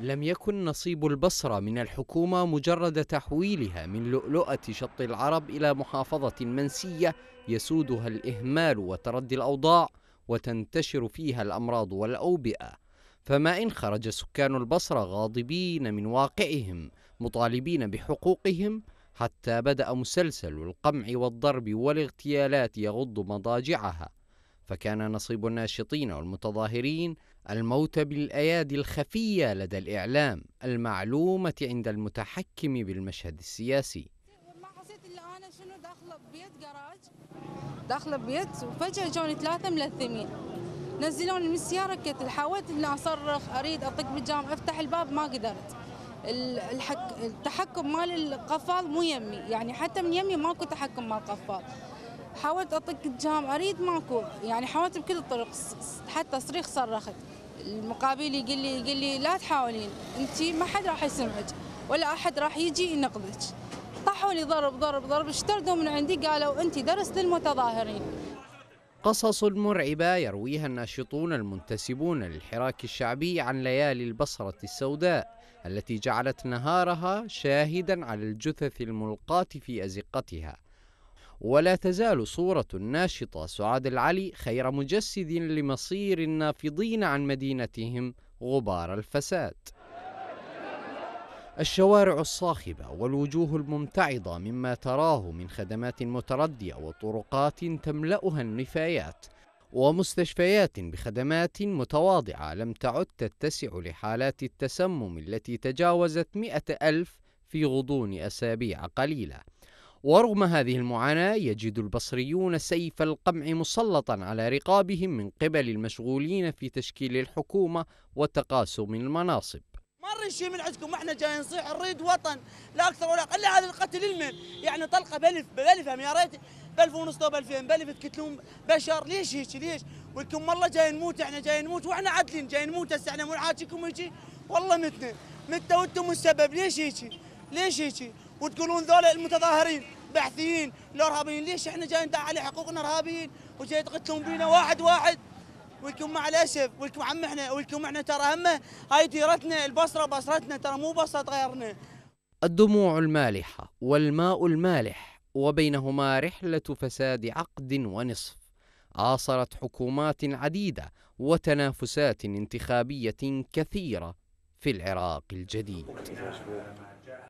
لم يكن نصيب البصرة من الحكومة مجرد تحويلها من لؤلؤة شط العرب إلى محافظة منسية يسودها الإهمال وتردي الأوضاع وتنتشر فيها الأمراض والأوبئة فما إن خرج سكان البصرة غاضبين من واقعهم مطالبين بحقوقهم حتى بدأ مسلسل القمع والضرب والاغتيالات يغض مضاجعها فكان نصيب الناشطين والمتظاهرين الموت بالايادي الخفيه لدى الاعلام المعلومه عند المتحكم بالمشهد السياسي ما حسيت اللي انا شنو داخله ببيت جراج داخله ببيت وفجاه جوني ثلاثه ملثمين نزلوني من السياره كتل حاولت اني اصرخ اريد اطق بالجام افتح الباب ما قدرت التحكم مال القفال مو يمي يعني حتى من يمي ماكو تحكم مال القفال حاولت اطق الجام اريد ماكو يعني حاولت بكل الطرق حتى صريخ صرخت المقابل يقول لي يقول لي لا تحاولين انت ما حد راح يسمعك ولا احد راح يجي ينقذك طحوا لي ضرب ضرب ضرب اشتردوا من عندي قالوا انت درس للمتظاهرين قصص مرعبة يرويها الناشطون المنتسبون للحراك الشعبي عن ليالي البصرة السوداء التي جعلت نهارها شاهدا على الجثث الملقاة في أزقتها ولا تزال صورة الناشطة سعاد العلي خير مجسد لمصير النافضين عن مدينتهم غبار الفساد الشوارع الصاخبة والوجوه الممتعضة مما تراه من خدمات متردية وطرقات تملأها النفايات ومستشفيات بخدمات متواضعة لم تعد تتسع لحالات التسمم التي تجاوزت مئة ألف في غضون أسابيع قليلة ورغم هذه المعاناة يجد البصريون سيف القمع مسلطا على رقابهم من قبل المشغولين في تشكيل الحكومة وتقاسم المناصب مر شيء من عندكم احنا جايين نصيح نريد وطن لا اكثر ولا اقل هذا القتل المن يعني طلقه بلف بلف يا ريت بلف ونص دو بلفين بلف تقتلون بشر ليش هيك ليش ولكم والله جاي نموت احنا جاي نموت واحنا عادلين جاي نموت هسه احنا مو نعاكيكم هيجي والله متنا متى وانتم السبب ليش هيك ليش هيك وتقولون ذول المتظاهرين بحثيين الارهابيين ليش احنا جايين ندافع على حقوقنا ارهابيين وجاي تقتلون بينا واحد واحد ولكم مع الاسف ولكم عم احنا ولكم احنا ترى همه هاي ديرتنا البصره بصرتنا ترى مو بصره غيرنا الدموع المالحه والماء المالح وبينهما رحله فساد عقد ونصف عاصرت حكومات عديده وتنافسات انتخابيه كثيره في العراق الجديد